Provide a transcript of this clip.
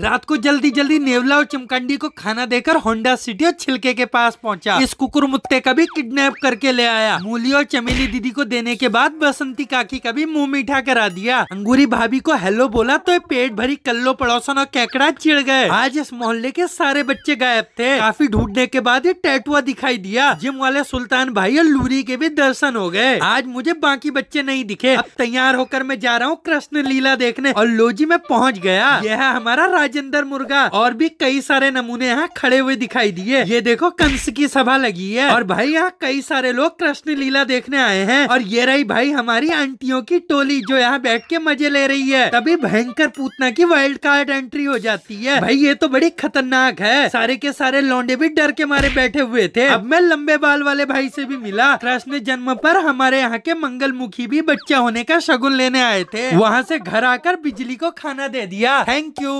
रात को जल्दी जल्दी नेवला और चमकंडी को खाना देकर होंडा सिटी और छिलके के पास पहुंचा। इस कुकुर मुत्ते का भी किडनैप करके ले आया मूली और चमेली दीदी को देने के बाद बसंती काकी का भी मुंह मीठा करा दिया अंगूरी भाभी को हेलो बोला तो पेट भरी कल्लो पड़ोसन और कैकड़ा चिड़ गए आज इस मोहल्ले के सारे बच्चे गायब थे काफी ढूंढने के बाद ये टैटुआ दिखाई दिया जिम वाले सुल्तान भाई और लूरी के भी दर्शन हो गए आज मुझे बाकी बच्चे नहीं दिखे तैयार होकर मैं जा रहा हूँ कृष्ण लीला देखने और लोजी में पहुँच गया यह हमारा राजेंद्र मुर्गा और भी कई सारे नमूने यहाँ खड़े हुए दिखाई दिए ये देखो कंस की सभा लगी है और भाई यहाँ कई सारे लोग कृष्ण लीला देखने आए हैं और ये रही भाई हमारी आंटियों की टोली जो यहाँ बैठ के मजे ले रही है तभी भयंकर पूतना की वाइल्ड कार्ड एंट्री हो जाती है भाई ये तो बड़ी खतरनाक है सारे के सारे लौंडे भी डर के मारे बैठे हुए थे अब मैं लंबे बाल वाले भाई से भी मिला कृष्ण जन्म पर हमारे यहाँ के मंगल मुखी भी बच्चा होने का शगुन लेने आए थे वहाँ से घर आकर बिजली को खाना दे दिया थैंक यू